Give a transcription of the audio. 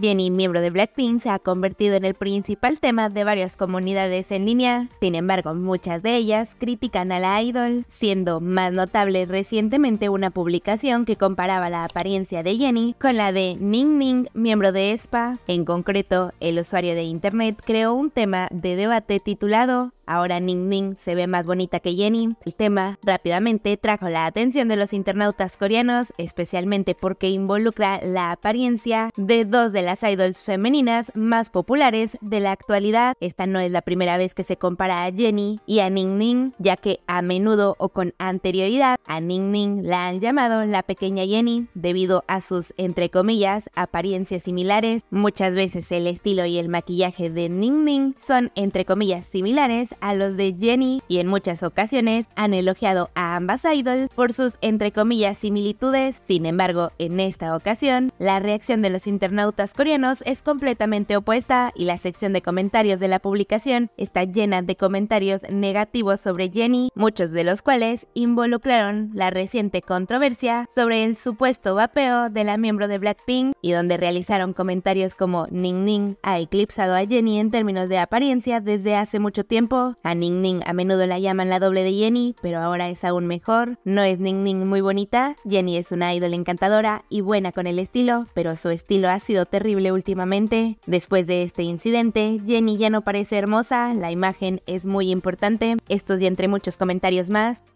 Jenny, miembro de Blackpink, se ha convertido en el principal tema de varias comunidades en línea. Sin embargo, muchas de ellas critican a la idol, siendo más notable recientemente una publicación que comparaba la apariencia de Jenny con la de Ning Ning, miembro de SPA. En concreto, el usuario de internet creó un tema de debate titulado Ahora Ning Ning se ve más bonita que Jenny. El tema rápidamente trajo la atención de los internautas coreanos, especialmente porque involucra la apariencia de dos de las idols femeninas más populares de la actualidad. Esta no es la primera vez que se compara a Jenny y a Ning Ning, ya que a menudo o con anterioridad a Ning Ning la han llamado la pequeña Jenny debido a sus, entre comillas, apariencias similares. Muchas veces el estilo y el maquillaje de Ning Ning son, entre comillas, similares a los de Jenny y en muchas ocasiones han elogiado a ambas idols por sus entre comillas similitudes. Sin embargo, en esta ocasión, la reacción de los internautas coreanos es completamente opuesta y la sección de comentarios de la publicación está llena de comentarios negativos sobre Jenny, muchos de los cuales involucraron la reciente controversia sobre el supuesto vapeo de la miembro de Blackpink y donde realizaron comentarios como Ning Ning ha eclipsado a Jenny en términos de apariencia desde hace mucho tiempo a Ning Ning a menudo la llaman la doble de Jenny, pero ahora es aún mejor. No es Ning Ning muy bonita, Jenny es una ídola encantadora y buena con el estilo, pero su estilo ha sido terrible últimamente. Después de este incidente, Jenny ya no parece hermosa, la imagen es muy importante. Esto ya entre muchos comentarios más.